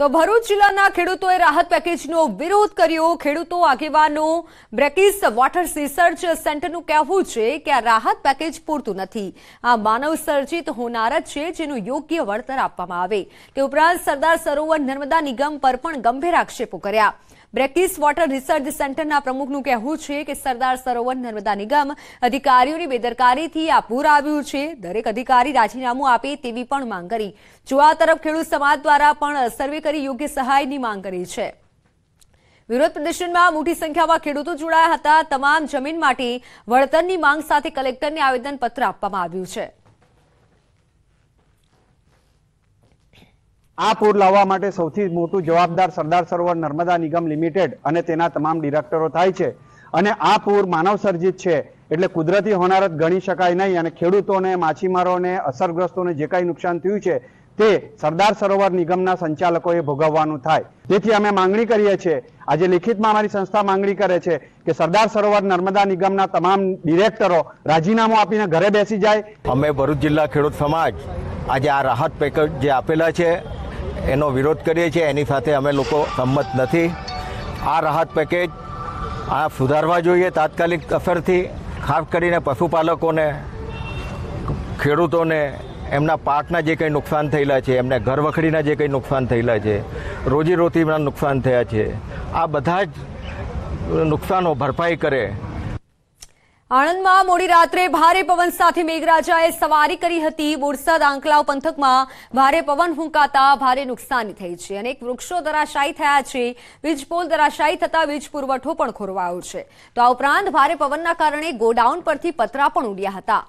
તો ભરૂચ જિલ્લાના ખેડૂતોએ રાહત પેકેજનો વિરોધ કર્યો ખેડૂતો આગેવાનો બ્રેકિસ વોટર રિસર્ચ સેન્ટરનું કહેવું છે કે આ રાહત પેકેજ પૂરતું નથી આ માનવ સર્જિત જ છે જેનું યોગ્ય વળતર આપવામાં આવે તે ઉપરાંત સરદાર સરોવર નર્મદા નિગમ પર પણ ગંભીર આક્ષેપો કર્યા બ્રેકિસ વોટર રિસર્ચ સેન્ટરના પ્રમુખનું કહેવું છે કે સરદાર સરોવર નર્મદા નિગમ અધિકારીઓની બેદરકારીથી આ પૂર આવ્યું છે દરેક અધિકારી રાજીનામું આપે તેવી પણ માંગ કરી જો આ તરફ ખેડૂત સમાજ દ્વારા પણ સર્વે કરી યોગ્ય સહાયની માંગ કરી છે વિરોધ પ્રદર્શનમાં મોટી સંખ્યામાં ખેડૂતો જોડાયા હતા તમામ જમીન માટે વળતરની માંગ સાથે કલેક્ટરને આવેદનપત્ર આપવામાં આવ્યું છે આ પૂર લાવવા માટે સૌથી મોટું જવાબદાર સરદાર સરોવર નર્મદા નિગમ લિમિટેડ અને તેના તમામ ડિરેક્ટરો થાય છે અને આ પૂર માનવ સર્જિત છે એટલે કુદરતી હોનારત ગણી શકાય નહીં અને ખેડૂતોને માછીમારોને અસરગ્રસ્તોને જે કાંઈ નુકસાન થયું છે તે સરદાર સરોવર નિગમના સંચાલકોએ ભોગવવાનું થાય તેથી અમે માંગણી કરીએ છીએ આજે લિખિતમાં અમારી સંસ્થા માંગણી કરે છે કે સરદાર સરોવર નર્મદા નિગમના તમામ ડિરેક્ટરો રાજીનામું આપીને ઘરે બેસી જાય અમે ભરૂચ જિલ્લા ખેડૂત સમાજ આજે આ રાહત પેકેજ જે આપેલા છે એનો વિરોધ કરીએ છીએ એની સાથે અમે લોકો સંમત નથી આ રાહત પેકેજ આ સુધારવા જોઈએ તાત્કાલિક અસરથી ખાસ કરીને પશુપાલકોને ખેડૂતોને એમના પાકના જે કંઈ નુકસાન થયેલા છે એમને ઘર વખડીના જે કંઈ નુકસાન થયેલા છે રોજીરોટીના નુકસાન થયા છે આ બધા જ નુકસાનો ભરપાઈ કરે આણંદમાં મોડી રાત્રે ભારે પવન સાથે મેઘરાજાએ સવારી કરી હતી બોરસદ આંકલાવ પંથકમાં ભારે પવન ફૂંકાતા ભારે નુકસાની થઈ છે અનેક વૃક્ષો ધરાશાયી થયા છે વીજપોલ ધરાશાયી થતા વીજ પુરવઠો પણ ખોરવાયો છે તો આ ઉપરાંત ભારે પવનના કારણે ગોડાઉન પરથી પતરા પણ ઉડ્યા હતા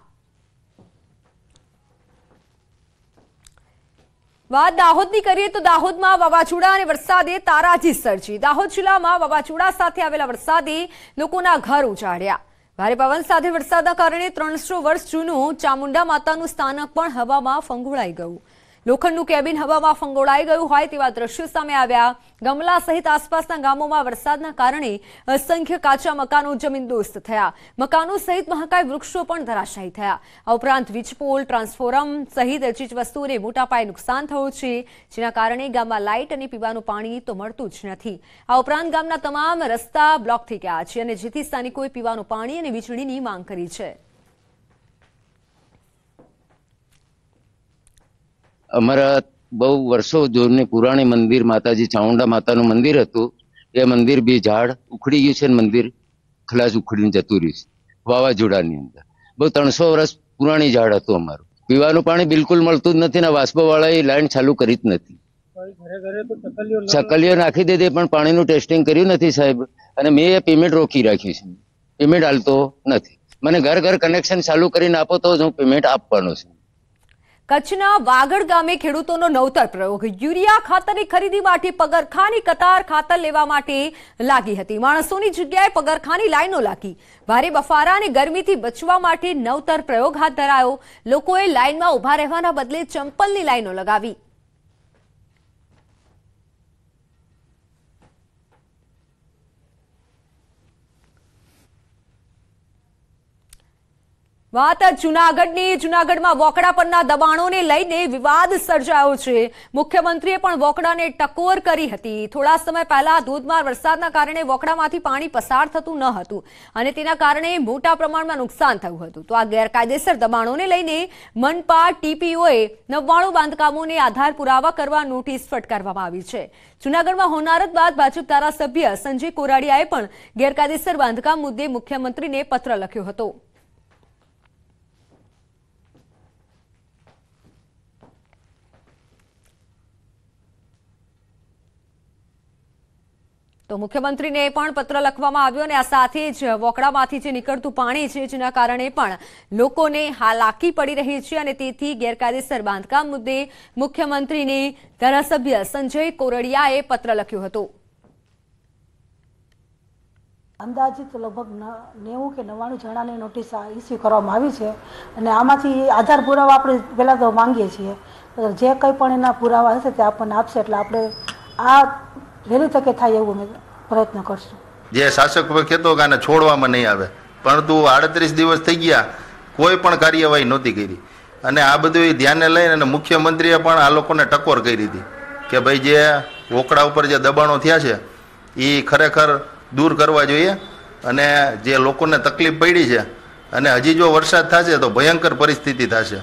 વાત દાહોદની કરીએ તો દાહોદમાં વાવાઝોડા અને વરસાદે તારાજી સર્જી દાહોદ જિલ્લામાં વાવાઝોડા સાથે આવેલા વરસાદે લોકોના ઘર ઉજાડ્યા ભારે પવન સાથે વરસાદના કારણે ત્રણસો વર્ષ જૂનું ચામુંડા માતાનું સ્થાનક પણ હવામાં ફંગોળાઈ ગયું લોખંડનું કેબિન હવામાં ફંગોળાઈ ગયું હોય તેવા દ્રશ્યો સામે આવ્યા ગમલા સહિત આસપાસના ગામોમાં વરસાદના કારણે અસંખ્ય કાચા મકાનો જમીનદોસ્ત થયા મકાનો સહિત મહાકાય વૃક્ષો પણ ધરાશાયી થયા આ ઉપરાંત વીજપોલ ટ્રાન્સફોર્મ સહિત ચીજવસ્તુઓને મોટા પાયે નુકસાન થયું છે જેના કારણે ગામમાં લાઇટ અને પીવાનું પાણી તો મળતું જ નથી આ ઉપરાંત ગામના તમામ રસ્તા બ્લોક થઈ ગયા છે અને જેથી સ્થાનિકોએ પીવાનું પાણી અને વીજળીની માંગ કરી છે અમારા બહુ વર્ષો જૂની પુરાણી મંદિર માતાજી ચાઉંડા માતાનું મંદિર હતું એ મંદિર બી ઝાડ ઉખડી ગયું છે ને મંદિર ખલાસ ઉખડીને જતું રહ્યું છે વાવાઝોડાની અંદર બહુ ત્રણસો વર્ષ પુરાણી ઝાડ હતું અમારું પીવાનું પાણી બિલકુલ મળતું જ નથી ને વાસ્પોવાળા એ લાઈન ચાલુ કરી જ નથી ચકલીઓ નાખી દીધી પણ પાણીનું ટેસ્ટિંગ કર્યું નથી સાહેબ અને મેં એ પેમેન્ટ રોકી રાખ્યું છે પેમેન્ટ હાલતો નથી મને ઘર ઘર કનેક્શન ચાલુ કરીને આપો તો જ હું પેમેન્ટ આપવાનો છું કચ્છના વાગડ ગામે ખેડૂતોનો નવતર પ્રયોગ યુરિયા ખાતરની ખરીદી માટે પગરખાની કતાર ખાતર લેવા માટે લાગી હતી માણસોની જગ્યાએ પગરખાની લાઈનો લાગી ભારે બફારા અને ગરમીથી બચવા માટે નવતર પ્રયોગ હાથ ધરાયો લોકોએ લાઈનમાં ઊભા રહેવાના બદલે ચંપલની લાઈનો લગાવી વાત જુનાગઢની જુનાગઢમાં વોકડા પરના દબાણોને લઈને વિવાદ સર્જાયો છે મુખ્યમંત્રીએ પણ વોકડાને ટકોર કરી હતી થોડા સમય પહેલા ધોધમાર વરસાદના કારણે વોકડામાંથી પાણી પસાર થતું ન હતું અને તેના કારણે મોટા પ્રમાણમાં નુકસાન થયું હતું તો આ ગેરકાયદેસર દબાણોને લઈને મનપા ટીપીઓએ નવ્વાણું બાંધકામોને આધાર પુરાવા કરવા નોટિસ ફટકારવામાં આવી છે જુનાગઢમાં હોનારત બાદ ભાજપ ધારાસભ્ય સંજય કોરાડિયાએ પણ ગેરકાયદેસર બાંધકામ મુદ્દે મુખ્યમંત્રીને પત્ર લખ્યો હતો તો મુખ્યમંત્રીને પણ પત્ર લખવામાં આવ્યો અને આ સાથે જ વોકડામાંથી જે નીકળતું પાણી છે જેના કારણે પણ લોકોને હાલાકી પડી રહી છે અને તેથી ગેરકાયદેસર બાંધકામ મુદ્દે મુખ્યમંત્રીને ધારાસભ્ય સંજય કોરડિયાએ પત્ર લખ્યો હતો અંદાજિત લગભગ નેવું કે નવ્વાણું જણાની નોટિસ ઇસ્યુ કરવામાં આવી છે અને આમાંથી આધાર પુરાવા આપણે પહેલાં તો માંગીએ છીએ જે કંઈ પણ એના પુરાવા હશે તે આપણને આપશે એટલે આપણે આ વહેલી તકે થાય એવું અમે પ્રયત્ન કરશું જે શાસક કહેતો કે આને છોડવામાં નહીં આવે પરંતુ આડત્રીસ દિવસ થઈ ગયા કોઈ પણ કાર્યવાહી નહોતી કરી અને આ બધું ધ્યાને લઈને અને મુખ્યમંત્રીએ પણ આ લોકોને ટકોર કરી હતી કે ભાઈ જે વોકડા ઉપર જે દબાણો થયા છે એ ખરેખર દૂર કરવા જોઈએ અને જે લોકોને તકલીફ પડી છે અને હજી જો વરસાદ થશે તો ભયંકર પરિસ્થિતિ થશે